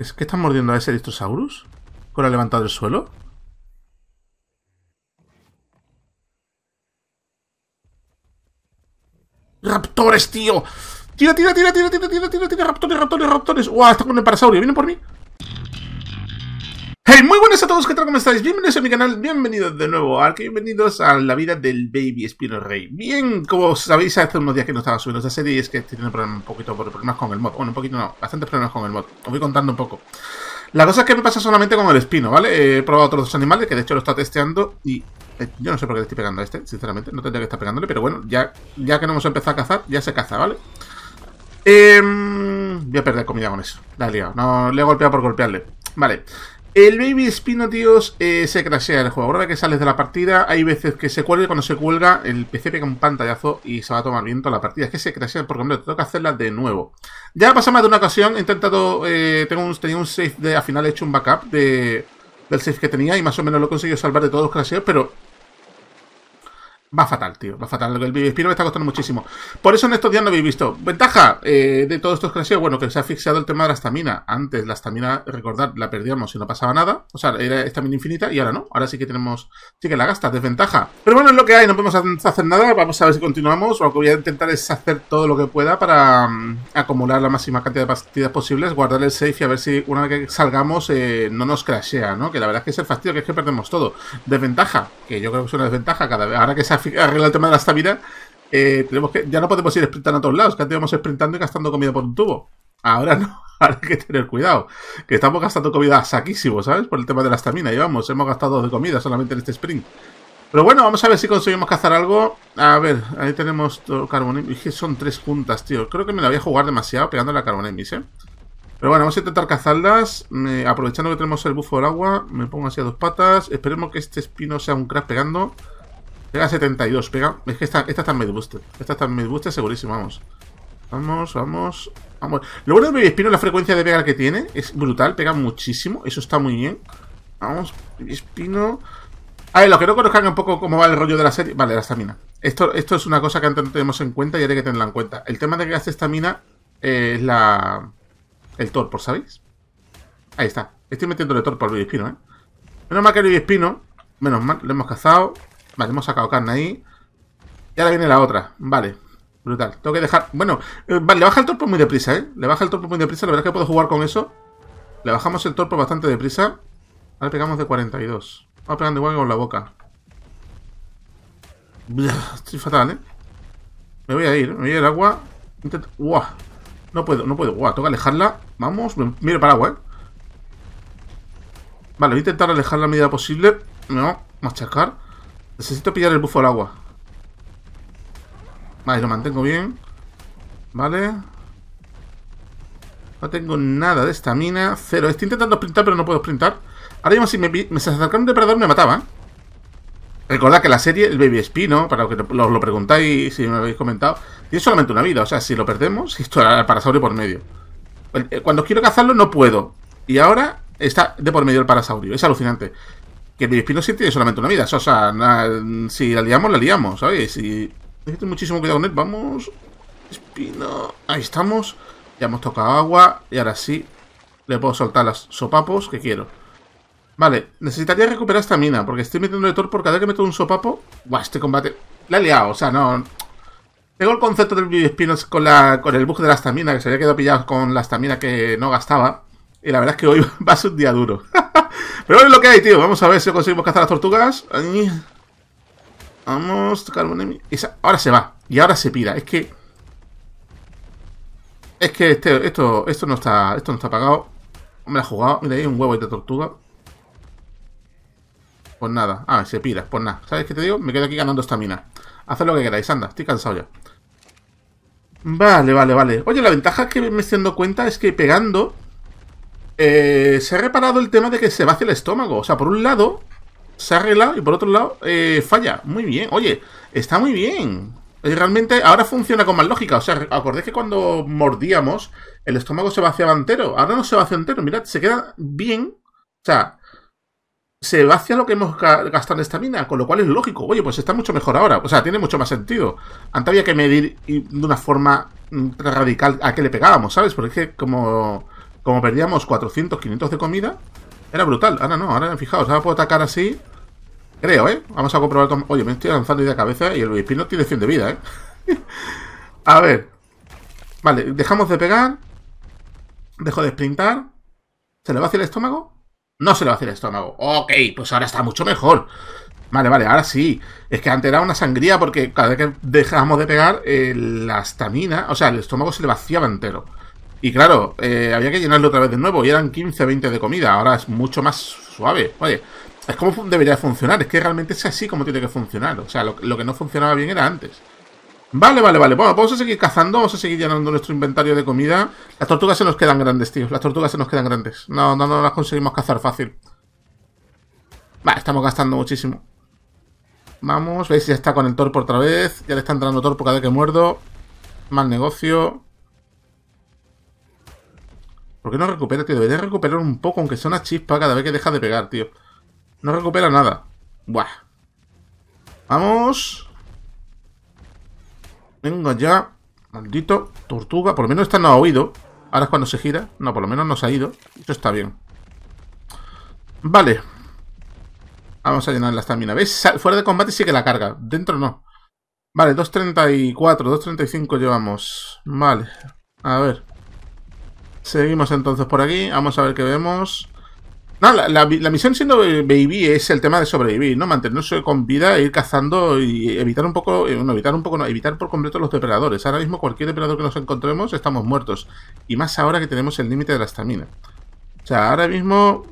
¿Es que están mordiendo a ese Dictosaurus? ¿Con la levantada del suelo? ¡Raptores, tío! ¡Tira, tira, tira, tira, tira, tira, tira, tira! ¡Raptores, raptores, raptores! ¡Guau! ¡Está con el parasaurio! ¡Vienen por mí! Hey, muy buenas a todos, ¿qué tal? ¿Cómo estáis? Bienvenidos a mi canal, bienvenidos de nuevo aquí, bienvenidos a la vida del Baby Espino Rey. Bien, como sabéis, hace unos días que no estaba subiendo esta serie y es que tiene un poquito problemas con el mod. Bueno, un poquito no, bastantes problemas con el mod. Os voy contando un poco. La cosa es que me pasa solamente con el espino, ¿vale? He probado otros dos animales, que de hecho lo está testeando y... Eh, yo no sé por qué le estoy pegando a este, sinceramente, no tendría que estar pegándole, pero bueno, ya, ya que no hemos empezado a cazar, ya se caza, ¿vale? Eh, voy a perder comida con eso, la no le he golpeado por golpearle. Vale, el Baby Spino, tíos, eh, se crashea el juego. Ahora que sales de la partida, hay veces que se cuelga y cuando se cuelga, el PC pega un pantallazo y se va a tomar viento la partida. Es que se crashea por completo, toca hacerla de nuevo. Ya pasamos de una ocasión, he intentado. Eh, tengo un, tenía un save de. Al final he hecho un backup de, del save que tenía y más o menos lo he conseguido salvar de todos los crasheos, pero Va fatal, tío. Va fatal. El Baby me está costando muchísimo. Por eso en estos días no habéis visto. Ventaja eh, de todos estos crasheos. Bueno, que se ha fixado el tema de la estamina. Antes la estamina, recordad, la perdíamos y no pasaba nada. O sea, era estamina infinita y ahora no. Ahora sí que tenemos... Sí que la gasta Desventaja. Pero bueno, es lo que hay. No podemos hacer nada. Vamos a ver si continuamos. lo que voy a intentar es hacer todo lo que pueda para mm, acumular la máxima cantidad de partidas posibles. Guardar el safe y a ver si una vez que salgamos eh, no nos crashea, ¿no? Que la verdad es que es el fastidio, que es que perdemos todo. Desventaja. Que yo creo que es una desventaja cada vez. Ahora que se ha arreglar el tema de la estamina, eh, tenemos que, ya no podemos ir sprintando a todos lados, que antes íbamos sprintando y gastando comida por un tubo. Ahora no, hay que tener cuidado, que estamos gastando comida saquísimo, ¿sabes? Por el tema de la estamina, vamos, hemos gastado dos de comida solamente en este sprint. Pero bueno, vamos a ver si conseguimos cazar algo. A ver, ahí tenemos Carbonemis. Dije, son tres juntas, tío. Creo que me la voy a jugar demasiado pegando la Carbonemis, ¿eh? Pero bueno, vamos a intentar cazarlas. aprovechando que tenemos el bufo del agua, me pongo así a dos patas. Esperemos que este espino sea un crack pegando. Pega 72, pega... Es que esta, está en booster. Esta está en booster segurísimo, vamos. Vamos, vamos, vamos. Lo bueno del Espino es la frecuencia de pegar que tiene. Es brutal, pega muchísimo. Eso está muy bien. Vamos, Espino. A ver, lo que no conozcan un poco cómo va el rollo de la serie... Vale, la estamina. Esto, esto es una cosa que antes no tenemos en cuenta y hay que tenerla en cuenta. El tema de que esta estamina eh, es la... El torpor, ¿sabéis? Ahí está. Estoy metiéndole torpor al Espino, ¿eh? Menos mal que el Espino... Menos mal, lo hemos cazado. Vale, hemos sacado carne ahí. Y ahora viene la otra. Vale. Brutal. Tengo que dejar... Bueno, eh, vale, le baja el torpo muy deprisa, ¿eh? Le baja el torpo muy deprisa. La verdad es que puedo jugar con eso. Le bajamos el torpo bastante deprisa. Ahora pegamos de 42. Vamos pegando igual que con la boca. Estoy fatal, ¿eh? Me voy a ir. Me voy a ir al agua. No puedo, no puedo. Tengo que alejarla. Vamos. Mire para agua, ¿eh? Vale, voy a intentar alejarla A medida posible. No, machacar. Necesito pillar el bufo al agua. Vale, lo mantengo bien. Vale. No tengo nada de estamina. Cero. Estoy intentando sprintar, pero no puedo sprintar. Ahora mismo si me, me se un depredador me mataba. Recordad que la serie, el Baby Espino, para los que lo, lo, preguntáis si me habéis comentado, tiene solamente una vida. O sea, si lo perdemos, esto era parasaurio por medio. Eh, cuando quiero cazarlo no puedo. Y ahora está de por medio el parasaurio. Es alucinante que el Virispino sí tiene solamente una vida. O sea, si la liamos, la liamos, ¿sabes? Y necesito muchísimo cuidado con él. Vamos. Espino. Ahí estamos. Ya hemos tocado agua. Y ahora sí. Le puedo soltar los sopapos que quiero. Vale. Necesitaría recuperar esta mina. Porque estoy metiendo de torpor cada vez que meto un sopapo. Buah, este combate. La he liado. O sea, no. Tengo el concepto del Virispino con, con el bug de la estamina. Que se había quedado pillado con la estamina que no gastaba. Y la verdad es que hoy va a ser un día duro. Pero es lo que hay, tío. Vamos a ver si conseguimos cazar las tortugas. Vamos, Vamos, un Esa... Ahora se va. Y ahora se pira. Es que... Es que este, esto, esto no está. Esto no está pagado. Me la ha jugado. Mira, hay un huevo de tortuga. Pues nada. Ah, se pira. Pues nada. ¿Sabes qué te digo? Me quedo aquí ganando esta mina Haced lo que queráis. Anda, estoy cansado ya. Vale, vale, vale. Oye, la ventaja que me estoy dando cuenta es que pegando eh, se ha reparado el tema de que se va el estómago. O sea, por un lado se ha arreglado y por otro lado eh, falla. Muy bien. Oye, está muy bien. Eh, realmente ahora funciona con más lógica. O sea, acordéis que cuando mordíamos, el estómago se vaciaba entero. Ahora no se vacía entero. Mirad, se queda bien. O sea, se va lo que hemos gastado en estamina, con lo cual es lógico. Oye, pues está mucho mejor ahora. O sea, tiene mucho más sentido. Antes había que medir de una forma mm, radical a qué le pegábamos, ¿sabes? Porque es que como como perdíamos 400, 500 de comida, era brutal. Ahora no, ahora fijaos, ahora puedo atacar así. Creo, ¿eh? Vamos a comprobar Oye, me estoy lanzando de cabeza y el no tiene 100 de vida, ¿eh? a ver. Vale, dejamos de pegar. Dejo de sprintar. ¿Se le va hacia el estómago? No se le va hacia el estómago. Ok, pues ahora está mucho mejor. Vale, vale, ahora sí. Es que antes era una sangría porque cada vez que dejamos de pegar, eh, la estamina, o sea, el estómago se le vaciaba entero. Y claro, eh, había que llenarlo otra vez de nuevo. Y eran 15, 20 de comida. Ahora es mucho más suave. Oye, es como debería funcionar. Es que realmente es así como tiene que funcionar. O sea, lo, que no funcionaba bien era antes. Vale, vale, vale. Bueno, pues vamos a seguir cazando, vamos a seguir llenando nuestro inventario de comida. Las tortugas se nos quedan grandes, tío. Las tortugas se nos quedan grandes. No, no, no las conseguimos cazar fácil. Vale, estamos gastando muchísimo. Vamos, veis, ya está con el torpo otra vez. Ya le está entrando torpo cada vez que muerdo. Mal negocio. ¿Por qué no recupera, tío? Debería recuperar un poco, aunque sea una chispa cada vez que deja de pegar, tío. No recupera nada. Buah. Vamos. Venga ya. Maldito. Tortuga. Por lo menos esta no ha oído. Ahora es cuando se gira. No, por lo menos no se ha ido. Eso está bien. Vale. Vamos a llenar la estamina. ¿Ves? Fuera de combate sí que la carga. Dentro no. Vale, 2.34, 2.35 llevamos. Vale. A ver. Seguimos entonces por aquí. Vamos a ver qué vemos. No, la, misión siendo baby es el tema de sobrevivir, ¿no? Mantenerse con vida, e ir cazando y evitar un poco, eh, evitar un poco, no, evitar por completo los depredadores. Ahora mismo cualquier depredador que nos encontremos estamos muertos. Y más ahora que tenemos el límite de la estamina. O sea, ahora mismo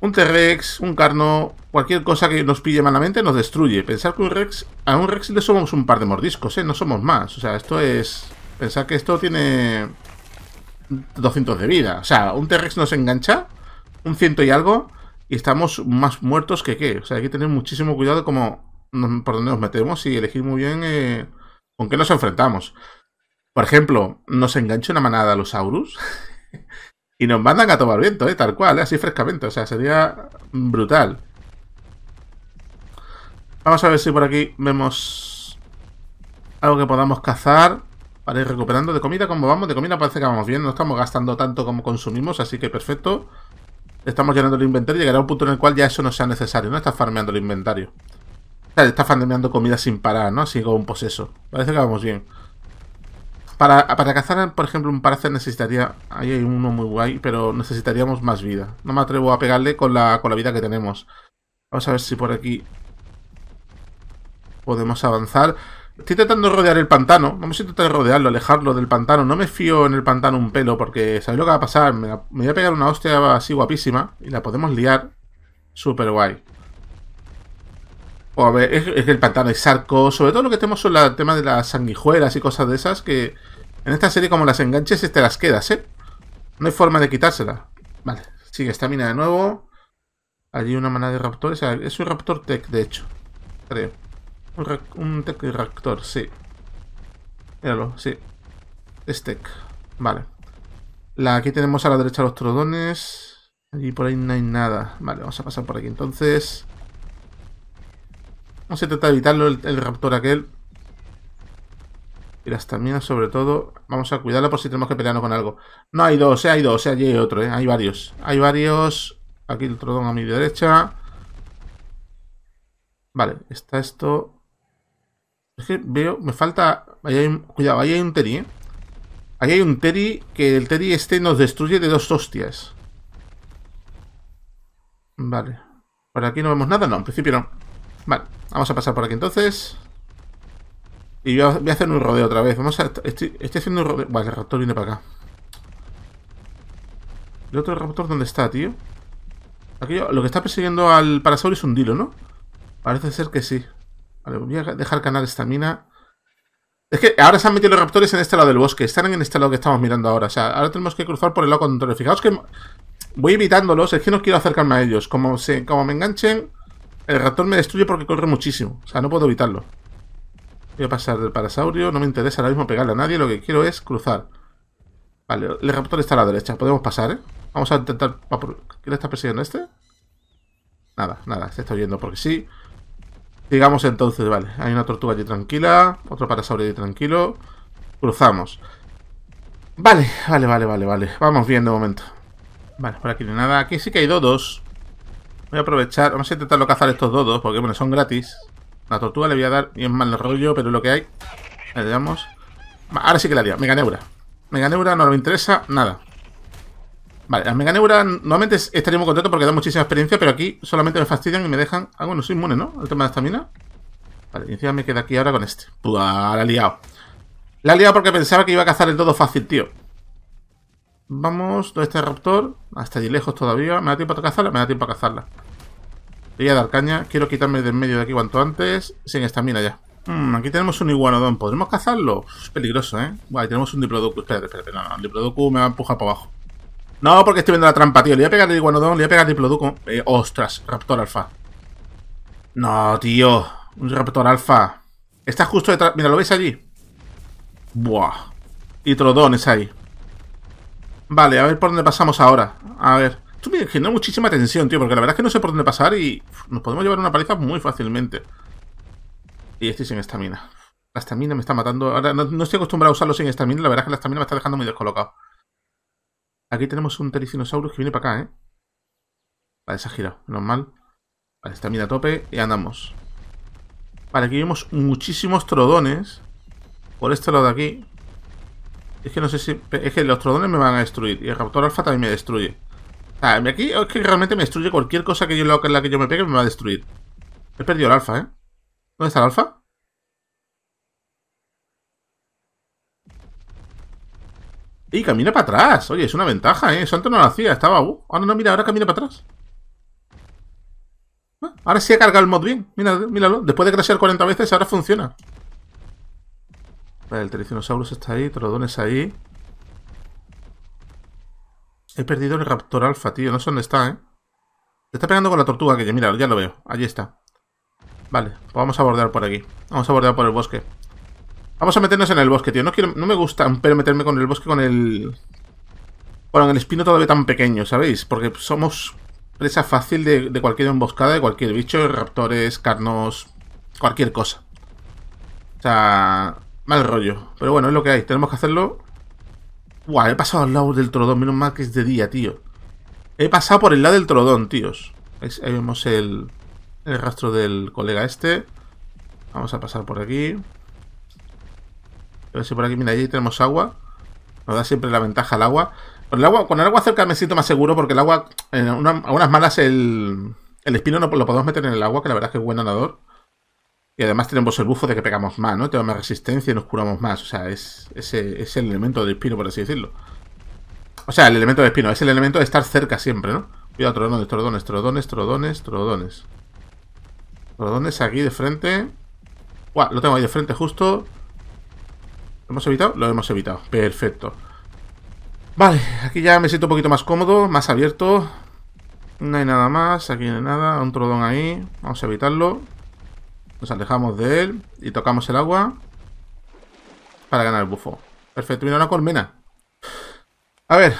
un T-Rex, un Carno, cualquier cosa que nos pille malamente nos destruye. Pensar que un Rex, a un Rex le somos un par de mordiscos, ¿eh? No somos más. O sea, esto es... Pensar que esto tiene 200 de vida. O sea, un T-Rex nos engancha, un ciento y algo, y estamos más muertos que qué. O sea, hay que tener muchísimo cuidado como por dónde nos metemos y elegir muy bien eh, con qué nos enfrentamos. Por ejemplo, nos engancha una manada a los Aurus y nos mandan a tomar viento, ¿eh? tal cual, eh, así frescamente. O sea, sería brutal. Vamos a ver si por aquí vemos algo que podamos cazar. Para ir recuperando de comida como vamos. De comida parece que vamos bien. No estamos gastando tanto como consumimos, así que perfecto. Estamos llenando el inventario. Llegará un punto en el cual ya eso no sea necesario, ¿no? Está farmeando el inventario. O está farmeando comida sin parar, ¿no? Así como un poseso. Parece que vamos bien. Para, cazar, por ejemplo, un parácer necesitaría... Ahí hay uno muy guay, pero necesitaríamos más vida. No me atrevo a pegarle con con la vida que tenemos. Vamos a ver si por aquí podemos avanzar. Estoy tratando de rodear el pantano. Vamos a intentar rodearlo, alejarlo del pantano. No me fío en el pantano un pelo porque ¿sabéis lo que va a pasar? Me, voy a pegar una hostia así guapísima y la podemos liar. Súper guay. O a ver, es, que el pantano, es arco. Sobre todo lo que tenemos son el tema de las sanguijuelas y cosas de esas que en esta serie como las enganches te este las quedas, ¿eh? No hay forma de quitársela. Vale, sigue esta mina de nuevo. Allí una manada de raptores. Es un raptor tech, de hecho. Creo. Un, un y reactor, sí. Míralo, sí. este Vale. aquí tenemos a la derecha los trodones. allí por ahí no hay nada. Vale, vamos a pasar por aquí entonces. Vamos a intentar evitarlo, el, raptor aquel. Y las taminas, sobre todo. Vamos a cuidarlo por si tenemos que pelearnos con algo. No, hay dos, eh, hay dos, eh, allí hay otro, eh. Hay varios. Hay varios. Aquí el trodón a mi derecha. Vale, está esto. Es que veo, me falta... cuidado, ahí hay un Teri, ¿eh? Ahí hay un Teri, que el Teri este nos destruye de dos hostias. Vale. ¿Por aquí no vemos nada? No, en principio no. Vale, vamos a pasar por aquí entonces. Y yo voy a hacer un rodeo otra vez. Vamos a... Estoy, haciendo un rodeo... Vale, el raptor viene para acá. ¿El otro raptor dónde está, tío? aquí lo que está persiguiendo al parasaurio es un dilo, ¿no? Parece ser que sí. Vale, voy a dejar canal esta mina. Es que ahora se han metido los raptores en este lado del bosque. Están en este lado que estamos mirando ahora. O sea, ahora tenemos que cruzar por el lado contrario. Fijaos que voy evitándolos. Es que no quiero acercarme a ellos. Como, como me enganchen, el raptor me destruye porque corre muchísimo. O sea, no puedo evitarlo. Voy a pasar del parasaurio. No me interesa ahora mismo pegarle a nadie. Lo que quiero es cruzar. Vale, el raptor está a la derecha. Podemos pasar, ¿eh? Vamos a intentar... ¿Quién le está persiguiendo este? Nada, nada. Se está oyendo porque sí. Digamos entonces, vale, hay una tortuga allí tranquila, otro parasaurio allí tranquilo. Cruzamos. Vale, vale, vale, vale, vale. Vamos bien de momento. Vale, por aquí no nada. Aquí sí que hay dodos. Voy a aprovechar. Vamos a intentarlo cazar estos dodos, porque bueno, son gratis. La tortuga le voy a dar y es mal rollo, pero lo que hay. Le damos. Ahora sí que la haría. Meganeura. Meganeura no me interesa nada. Vale, las Mega normalmente estaría muy contento porque da muchísima experiencia, pero aquí solamente me fastidian y me dejan. Ah, bueno, soy inmune, ¿no? Al tema de estamina. Vale, y encima me queda aquí ahora con este. Puta, la he liado. La he liado porque pensaba que iba a cazar el todo fácil, tío. Vamos, ¿dónde está el raptor? Hasta allí lejos todavía. ¿Me da tiempo a cazarla? Me da tiempo a cazarla. Voy a dar caña. Quiero quitarme de en medio de aquí cuanto antes. Sin estamina ya. Hmm, aquí tenemos un iguanodón. ¿Podremos cazarlo? Es peligroso, ¿eh? ahí tenemos un diplodocus. Espérate, espérate. espera, no, el diplodocus me va a empujar para abajo. No, porque estoy viendo la trampa, tío. Le voy a pegar el iguanodón, le voy a pegar diploduco. Eh, ostras, Raptor Alfa. No, tío. Un Raptor Alfa. Está justo detrás. Mira, ¿lo veis allí? Buah. Y Trodón es ahí. Vale, a ver por dónde pasamos ahora. A ver. Esto me genera muchísima tensión, tío, porque la verdad es que no sé por dónde pasar y nos podemos llevar una paliza muy fácilmente. Y estoy sin estamina. La estamina me está matando. Ahora no, estoy acostumbrado a usarlo sin estamina. La verdad es que la estamina me está dejando muy descolocado. Aquí tenemos un Tericinosaurus que viene para acá, ¿eh? Vale, se ha girado, normal. Vale, está mira a tope y andamos. Vale, aquí vemos muchísimos trodones. Por este lado de aquí. Es que no sé si... Es que los trodones me van a destruir. Y el Raptor Alfa también me destruye. O sea, aquí es que realmente me destruye cualquier cosa que yo, en la que yo me pegue me va a destruir. He perdido el Alfa, ¿eh? ¿Dónde está el Alfa? Y camina para atrás. Oye, es una ventaja, ¿eh? Eso antes no lo hacía. Estaba... Uh, ahora no, mira, ahora camina para atrás. Ah, ahora sí ha cargado el mod bien. Mira, míralo. Después de crashear 40 veces, ahora funciona. Vale, el Telecinosaurus está ahí, Trodones ahí. He perdido el Raptor Alpha, tío. No sé dónde está, ¿eh? Se está pegando con la tortuga que mira, ya lo veo. Allí está. Vale, pues vamos a bordear por aquí. Vamos a bordear por el bosque. Vamos a meternos en el bosque, tío. No, quiero, no me gusta pero meterme con el bosque con el... Bueno, en el espino todavía tan pequeño, ¿sabéis? Porque somos presa fácil de, cualquier emboscada, de cualquier bicho, raptores, carnos, cualquier cosa. O sea, mal rollo. Pero bueno, es lo que hay. Tenemos que hacerlo. ¡Guau! he pasado al lado del trodón. Menos mal que es de día, tío. He pasado por el lado del trodón, tíos. Ahí vemos el, el rastro del colega este. Vamos a pasar por aquí. A ver si por aquí, mira, allí tenemos agua. Nos da siempre la ventaja el agua. el agua, con el agua cerca me siento más seguro porque el agua, a unas malas, el, el espino no, lo podemos meter en el agua, que la verdad es que es buen nadador. Y además tenemos el bufo de que pegamos más, ¿no? Tenemos más resistencia y nos curamos más. O sea, es, el elemento del espino, por así decirlo. O sea, el elemento del espino, es el elemento de estar cerca siempre, ¿no? Cuidado, trodones, trodones, trodones, trodones, trodones. Trodones aquí de frente. Buah, lo tengo ahí de frente justo. ¿Lo hemos evitado? Lo hemos evitado. Perfecto. Vale, aquí ya me siento un poquito más cómodo, más abierto. No hay nada más, aquí no hay nada. Un trodón ahí. Vamos a evitarlo. Nos alejamos de él y tocamos el agua para ganar el bufo. Perfecto, mira una colmena. A ver.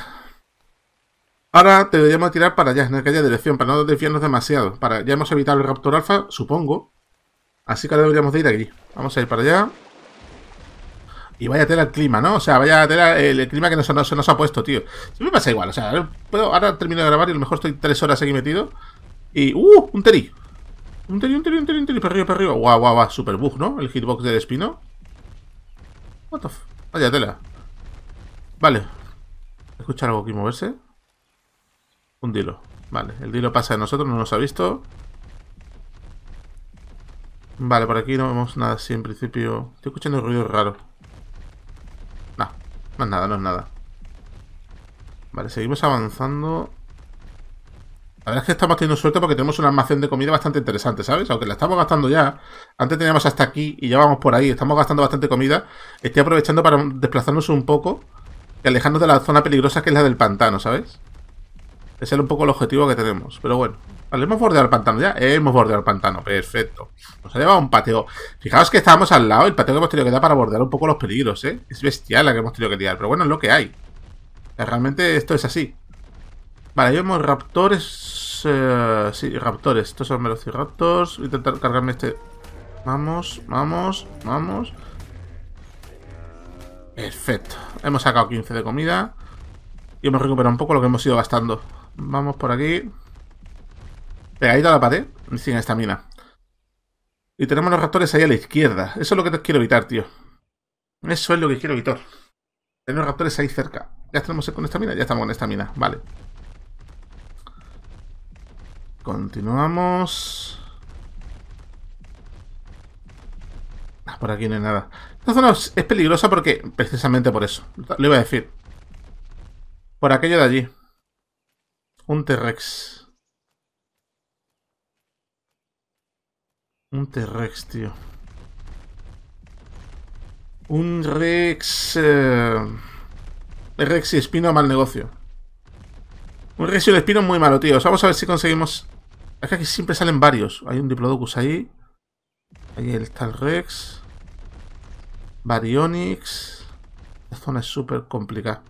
Ahora te deberíamos tirar para allá, en aquella dirección, para no desviarnos demasiado. Para, ya hemos evitado el Raptor alfa supongo. Así que ahora deberíamos de ir aquí. Vamos a ir para allá. Y vaya tela el clima, ¿no? O sea, vaya tela el, clima que nos, nos, ha puesto, tío. Siempre me pasa igual, o sea, puedo, ahora termino de grabar y a lo mejor estoy tres horas aquí metido. Y. ¡Uh! Un teri. Un teri, un teri, un teri, un teri, para arriba, para arriba. Guau, guau, guau. Super bug, ¿no? El hitbox del espino. What the f Vaya tela. Vale. Escuchar algo aquí moverse. Un dilo. Vale, el dilo pasa de nosotros, no nos ha visto. Vale, por aquí no vemos nada así en principio. Estoy escuchando ruido raro. No es nada, no es nada. Vale, seguimos avanzando. La verdad es que estamos teniendo suerte porque tenemos una almacén de comida bastante interesante, ¿sabes? Aunque la estamos gastando ya. Antes teníamos hasta aquí y ya vamos por ahí. Estamos gastando bastante comida. Estoy aprovechando para desplazarnos un poco y alejarnos de la zona peligrosa que es la del pantano, ¿sabes? Ese es un poco el objetivo que tenemos. Pero bueno, Vale, hemos bordeado el pantano ya. Hemos bordeado el pantano, perfecto. Nos ha llevado un pateo. Fijaos que estábamos al lado, el pateo que hemos tenido que dar para bordear un poco los peligros, ¿eh? Es bestial la que hemos tenido que tirar. pero bueno, es lo que hay. Realmente esto es así. Vale, ahí vemos raptores... Eh, sí, raptores. Estos son velociraptors. Voy a intentar cargarme este... Vamos, vamos, vamos. Perfecto. Hemos sacado 15 de comida. Y hemos recuperado un poco lo que hemos ido gastando. Vamos por aquí. Pegadito a la pared, sin mina Y tenemos los raptores ahí a la izquierda. Eso es lo que te quiero evitar, tío. Eso es lo que quiero evitar. Tenemos raptores ahí cerca. ¿Ya estamos con esta mina, Ya estamos con esta mina, Vale. Continuamos. Ah, por aquí no hay nada. Esta zona es peligrosa porque... Precisamente por eso. Lo iba a decir. Por aquello de allí. Un T-Rex. Un T-Rex, tío. Un Rex... Eh, Rex y Espino mal negocio. Un Rex y un Espino muy malo, tío. vamos a ver si conseguimos... Es que aquí siempre salen varios. Hay un Diplodocus ahí. Ahí está el Rex. Baryonyx. Esta zona es súper complicada.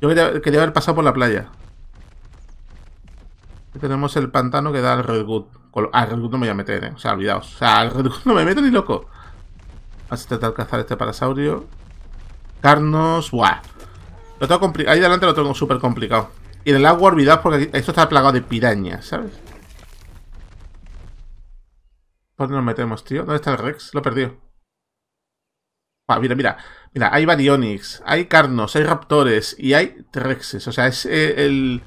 Yo quería, haber pasado por la playa. Aquí tenemos el pantano que da al Redwood. Al al ah, no me voy a meter, eh. O sea, olvidaos. O sea, al reducto no me meto ni loco. Vamos a intentar cazar este parasaurio. Carnos. Buah. Lo tengo Ahí delante lo tengo súper complicado. Y en el agua olvidaos porque esto está plagado de pirañas, ¿sabes? ¿Por dónde nos metemos, tío? ¿Dónde está el Rex? Lo perdió. Ah, mira, mira. Mira, hay Baryonyx, hay Carnos, hay Raptores y hay T-Rexes. O sea, es eh, el...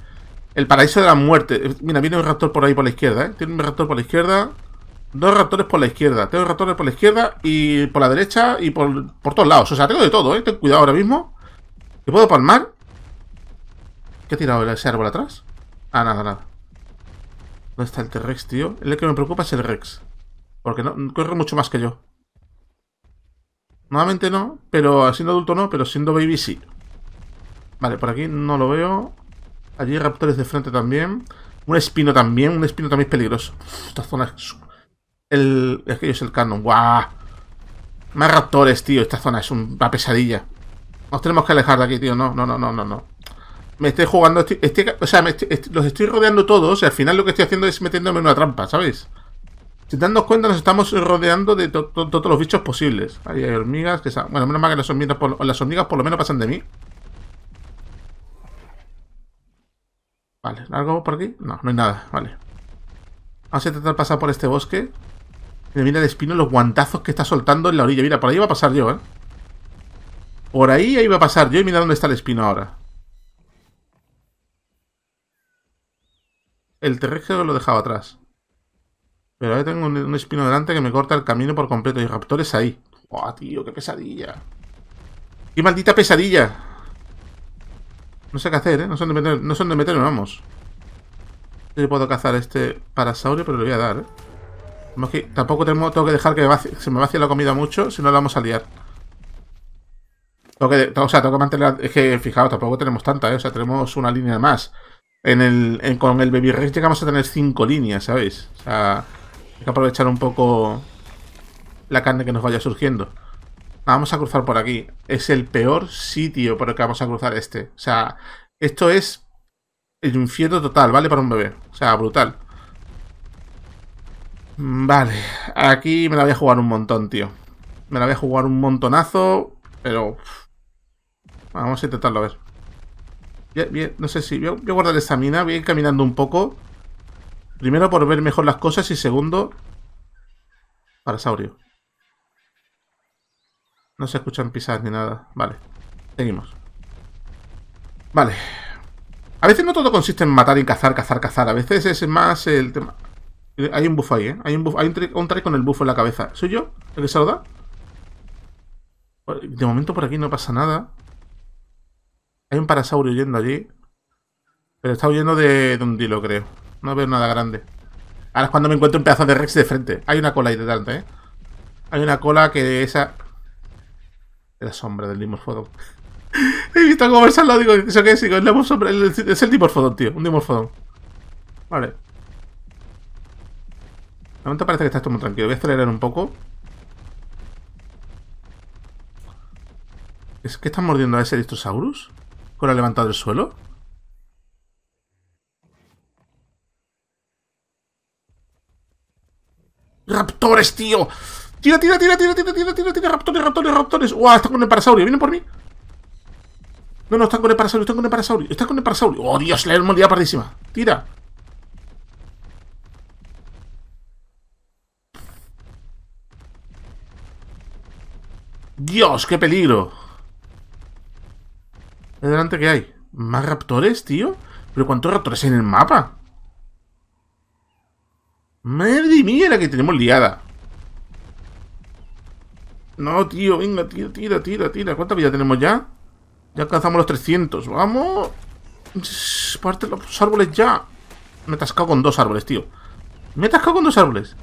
El paraíso de la muerte. Eh, mira, viene un raptor por ahí por la izquierda, ¿eh? Tiene un raptor por la izquierda. Dos raptores por la izquierda. Tengo raptores por la izquierda y por la derecha y por, por todos lados. O sea, tengo de todo, ¿eh? Ten cuidado ahora mismo. ¿Qué puedo palmar? ¿Qué ha tirado ese árbol atrás? Ah, nada, nada. ¿Dónde está el T-Rex, tío? El que me preocupa es el Rex. Porque corre mucho más que yo. Nuevamente no, pero siendo adulto no, pero siendo baby sí. Vale, por aquí no lo veo. Allí hay raptores de frente también. Un espino también. Un espino también es peligroso. esta zona es... El... yo es el canon. ¡Guau! Más raptores, tío. Esta zona es una pesadilla. Nos tenemos que alejar de aquí, tío. No, no, no, no, no, Me estoy jugando... o sea, los estoy rodeando todos y al final lo que estoy haciendo es metiéndome en una trampa, ¿sabéis? Si te cuenta, nos estamos rodeando de todos los bichos posibles. Ahí hay hormigas que... Bueno, menos mal que las hormigas por lo menos pasan de mí. Vale, ¿algo por aquí? No, no hay nada, vale. Vamos a intentar pasar por este bosque. Me mira el espino los guantazos que está soltando en la orilla. Mira, por ahí va a pasar yo, ¿eh? Por ahí ahí va a pasar yo y mira dónde está el espino ahora. El terrestre lo dejaba atrás. Pero ahí tengo un, espino delante que me corta el camino por completo. Y es ahí. ¡Oh, tío! ¡Qué pesadilla! ¡Qué maldita pesadilla! No sé qué hacer, ¿eh? No son de meter, no son de vamos. Yo puedo cazar este parasaurio, pero le voy a dar, ¿eh? tampoco tengo, que dejar que se me vacie la comida mucho, si no la vamos a liar. o sea, tengo que mantener... Es que, fijaos, tampoco tenemos tanta, ¿eh? O sea, tenemos una línea de más. con el Baby Rex llegamos a tener cinco líneas, ¿sabéis? O sea, hay que aprovechar un poco la carne que nos vaya surgiendo. Vamos a cruzar por aquí. Es el peor sitio por el que vamos a cruzar este. O sea, esto es el infierno total, ¿vale? Para un bebé. O sea, brutal. Mm, vale. Aquí me la voy a jugar un montón, tío. Me la voy a jugar un montonazo, pero... Vamos a intentarlo a ver. Bien, bien, no sé si... voy a guardar esta mina, voy a ir caminando un poco. Primero por ver mejor las cosas y segundo... Para Saurio. No se escuchan pisadas ni nada. Vale, seguimos. Vale. A veces no todo consiste en matar y cazar, cazar, cazar. A veces es más el tema... Hay un buff ahí, ¿eh? Hay un buff, hay un, con el buff en la cabeza. ¿Soy yo el que se De momento por aquí no pasa nada. Hay un parasaurio huyendo allí. Pero está huyendo de, de un dilo, creo. No veo nada grande. Ahora es cuando me encuentro un pedazo de Rex de frente. Hay una cola ahí delante, ¿eh? Hay una cola que esa la sombra del Dimorphodon. He visto cómo el lado, digo, ¿eso qué es? es el Dimorphodon, tío, un Dimorphodon. Vale. De momento parece que está todo muy tranquilo. Voy a acelerar un poco. ¿Es que están mordiendo a ese Distrosaurus? ¿Con la levantado del suelo? ¡Raptores, tío! Tira, tira, tira, tira, tira, tira, tira, tira, raptores, raptores, raptores. uah Están con el parasaurio, vienen por mí. No, no, están con el parasaurio, están con el parasaurio, están con el parasaurio. ¡Oh, Dios! La liado pardísima. Tira. Dios, qué peligro. Adelante, ¿qué hay? ¿Más raptores, tío? ¿Pero cuántos raptores hay en el mapa? Madre mía, la que tenemos liada. No, tío, venga, tío, tira, tira, tira. ¿Cuánta vida tenemos ya? Ya alcanzamos los 300. ¡Vamos! Parte los árboles ya. Me he atascado con dos árboles, tío. Me he atascado con dos árboles.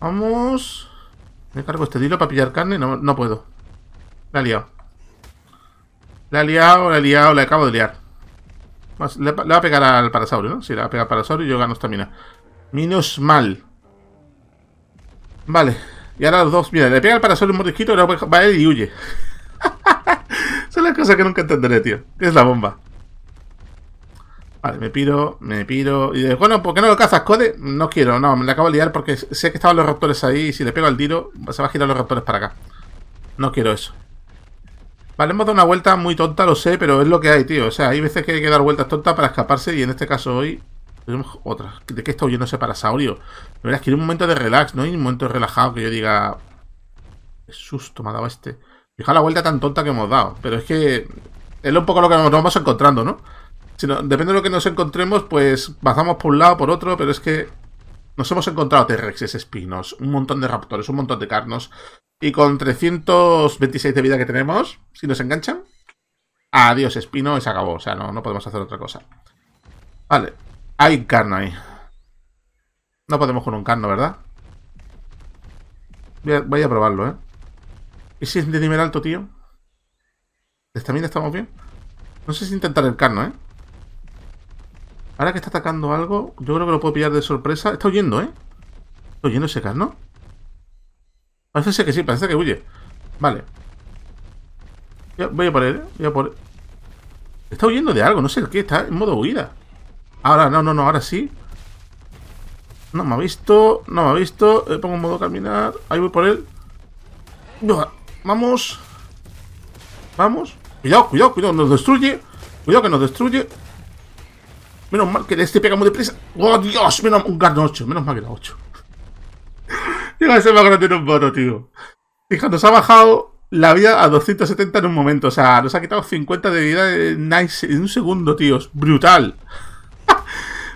Vamos. Me cargo este dilo para pillar carne. No, puedo. La he liado. La he liado, la he liado, la acabo de liar. le, va a pegar al parasauro, ¿no? Sí, le va a pegar al parasauro y yo gano esta mina Menos mal. Vale. Y ahora los dos, mira, le pega el parasol un mordisquito, y luego va él y huye. Son las cosas que nunca entenderé, tío. Es la bomba. Vale, me piro, me piro. Y bueno, ¿por qué no lo cazas, Code? No quiero, no, me la acabo de liar porque sé que estaban los raptores ahí y si le pego al tiro se va a girar los raptores para acá. No quiero eso. Vale, hemos dado una vuelta muy tonta, lo sé, pero es lo que hay, tío. O sea, hay veces que hay que dar vueltas tontas para escaparse y en este caso hoy tenemos otra. ¿De qué está huyéndose para Saurio? De verdad, hay un momento de relax, no hay un momento relajado que yo diga. Qué susto me ha dado este. fija la vuelta tan tonta que hemos dado. Pero es que. Es un poco lo que nos vamos encontrando, ¿no? depende de lo que nos encontremos, pues Bajamos por un lado, por otro, pero es que. Nos hemos encontrado T-Rexes, espinos, un montón de raptores, un montón de carnos. Y con 326 de vida que tenemos, si nos enganchan, adiós espino y se acabó. O sea, no, no podemos hacer otra cosa. Vale, hay carne ahí. No podemos con un carno, ¿verdad? Voy a, probarlo, ¿eh? ¿Y si es de nivel alto, tío? estamos bien? No sé si intentar el carno, ¿eh? Ahora que está atacando algo, yo creo que lo puedo pillar de sorpresa. Está huyendo, ¿eh? ¿Está huyendo ese carno? Parece que sí, parece que huye. Vale. Voy a por él, ¿eh? Voy a por Está huyendo de algo, no sé el qué, está en modo huida. Ahora, no, no, no, ahora sí. No me ha visto, no me ha visto. Le eh, pongo en modo caminar. Ahí voy por él. Vamos. Vamos. Cuidado, cuidado, cuidado. Nos destruye. Cuidado que nos destruye. Menos mal que este pega muy deprisa. ¡Oh, Dios! Menos un Garden 8. Menos mal que era 8. Llega ese ser tiene un bono, tío. Fija, nos ha bajado la vida a 270 en un momento. O sea, nos ha quitado 50 de vida en, en un segundo, tío. brutal.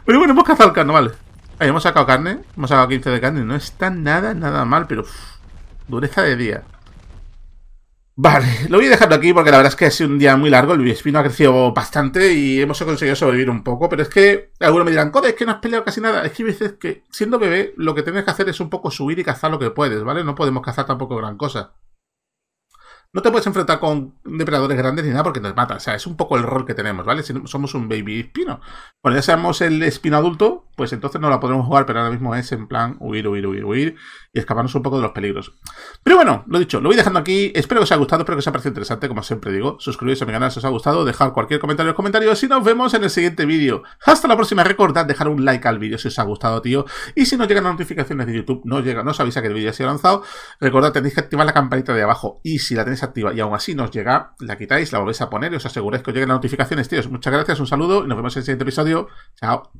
Pero bueno, hemos cazado el vale. Ahí hemos sacado carne. Hemos sacado 15 de carne. No está nada, nada mal, pero... dureza de día. Vale, lo voy a dejarlo aquí porque la verdad es que ha sido un día muy largo. El Villespino ha crecido bastante y hemos conseguido sobrevivir un poco. Pero es que algunos me dirán, Code, es que no has peleado casi nada. Es que veces que, siendo bebé, lo que tienes que hacer es un poco subir y cazar lo que puedes, ¿vale? No podemos cazar tampoco gran cosa no te puedes enfrentar con depredadores grandes ni nada porque nos mata. O sea, es un poco el rol que tenemos, ¿vale? Si somos un baby espino. Bueno, ya seamos el espino adulto, pues entonces no la podremos jugar, pero ahora mismo es en plan huir, huir, huir, huir y escaparnos un poco de los peligros. Pero bueno, lo dicho, lo voy dejando aquí. Espero que os haya gustado, espero que os haya parecido interesante, como siempre digo. Suscribiros a mi canal si os ha gustado, dejar cualquier comentario en los comentarios y nos vemos en el siguiente vídeo. Hasta la próxima, recordad dejar un like al vídeo si os ha gustado, tío. Y si no llegan las notificaciones de YouTube, no llega, no os avisa que el vídeo ha sido lanzado. Recordad, tenéis que activar la campanita de abajo y si la tenéis activa y aún así nos llega, la quitáis, la volvéis a poner y os aseguráis que os lleguen las notificaciones, tíos. Muchas gracias, un saludo y nos vemos en el siguiente episodio. Chao.